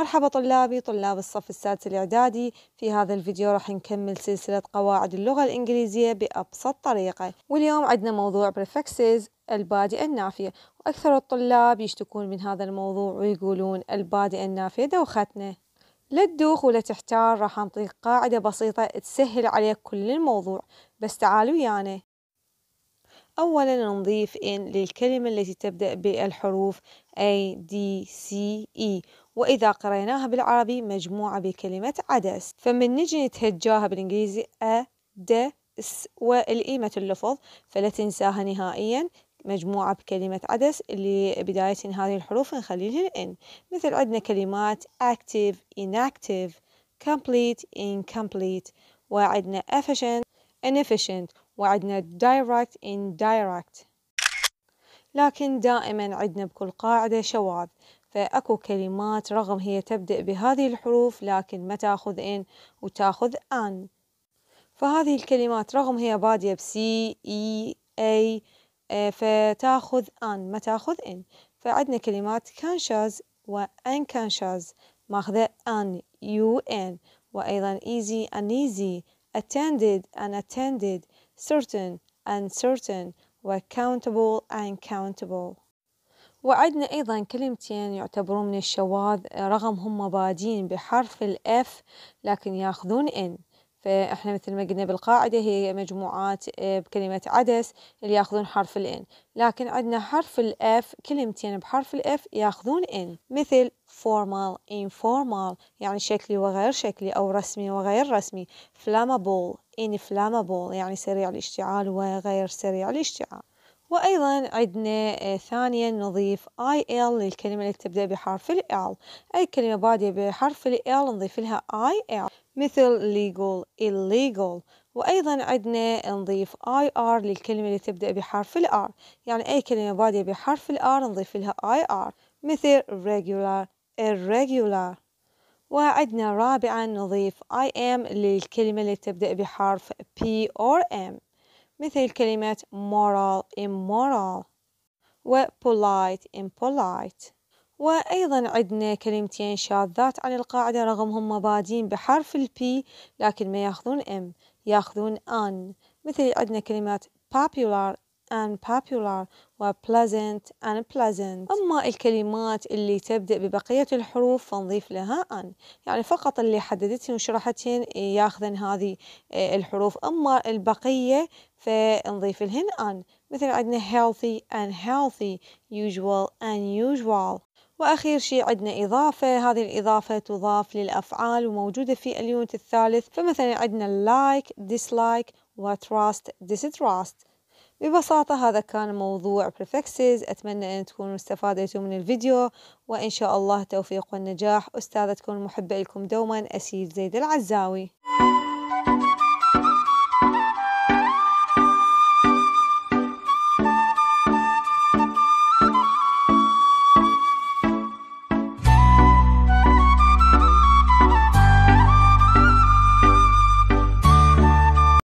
مرحبا طلابي طلاب الصف السادس الإعدادي في هذا الفيديو راح نكمل سلسلة قواعد اللغة الإنجليزية بأبسط طريقة واليوم عندنا موضوع prefixes البادئة النافية وأكثر الطلاب يشتكون من هذا الموضوع ويقولون البادئة النافية دوختنا لا تدوخ ولا تحتار راح نعطيك قاعدة بسيطة تسهل عليك كل الموضوع بس تعالوا ويانا أولا نضيف إن للكلمة التي تبدأ بالحروف A D C E وإذا قريناها بالعربي مجموعة بكلمة عدس فمن نجي نتهجاها بالإنجليزي A D S والإيمة اللفظ فلا تنساها نهائيا مجموعة بكلمة عدس اللي بداية هذه الحروف نخلي لها مثل عندنا كلمات active inactive complete incomplete وعندنا efficient inefficient وعندنا direct indirect لكن دائما عندنا بكل قاعدة شواذ فأكو كلمات رغم هي تبدأ بهذه الحروف لكن ما تأخذ إن وتأخذ أن فهذه الكلمات رغم هي بادية بسي إي أي e، فتأخذ أن ما تأخذ إن فعندنا كلمات كانشاز unconscious ماخذة أن يو إن وأيضا easy uneasy attended unattended certain uncertain وcountable countable وعدنا أيضا كلمتين يعتبرون من الشواذ رغم هم بادين بحرف الإف لكن ياخذون إن فاحنا مثل ما قلنا بالقاعدة هي مجموعات بكلمة عدس اللي ياخذون حرف الان لكن عندنا حرف الاف كلمتين بحرف الاف ياخذون ان مثل formal informal يعني شكلي وغير شكلي او رسمي وغير رسمي flammable inflammable يعني سريع الاشتعال وغير سريع الاشتعال وأيضا عندنا آه، ثانيا نضيف اي ال للكلمة اللي تبدأ بحرف ال أي كلمة بادية بحرف ال نضيف لها اي ال مثل legal illegal وأيضا عندنا نضيف اي ار للكلمة اللي تبدأ بحرف الار يعني أي كلمة بادية بحرف الار نضيف لها اي ار مثل regular irregular وعندنا رابعا نضيف اي ام للكلمة اللي تبدأ بحرف p or m مثل كلمات moral immoral و polite impolite وأيضا عندنا كلمتين شاذات عن القاعدة رغم هم بادين بحرف P لكن ما ياخذون M ياخذون ان مثل عندنا كلمات popular and popular و pleasant and pleasant أما الكلمات اللي تبدأ ببقية الحروف فنضيف لها أن يعني فقط اللي حددتهن وشرحتهن ياخذن هذه آه، الحروف أما البقية فنضيف لهن أن مثل عندنا healthy and healthy usual and usual وأخير شيء عندنا إضافة هذه الإضافة تضاف للأفعال وموجودة في اليونت الثالث فمثلا عندنا like dislike trust distrust ببساطة هذا كان موضوع prefixes أتمنى أن تكونوا استفادتوا من الفيديو وإن شاء الله التوفيق والنجاح أستاذتكم المحبة لكم دوما أسيل زيد العزاوي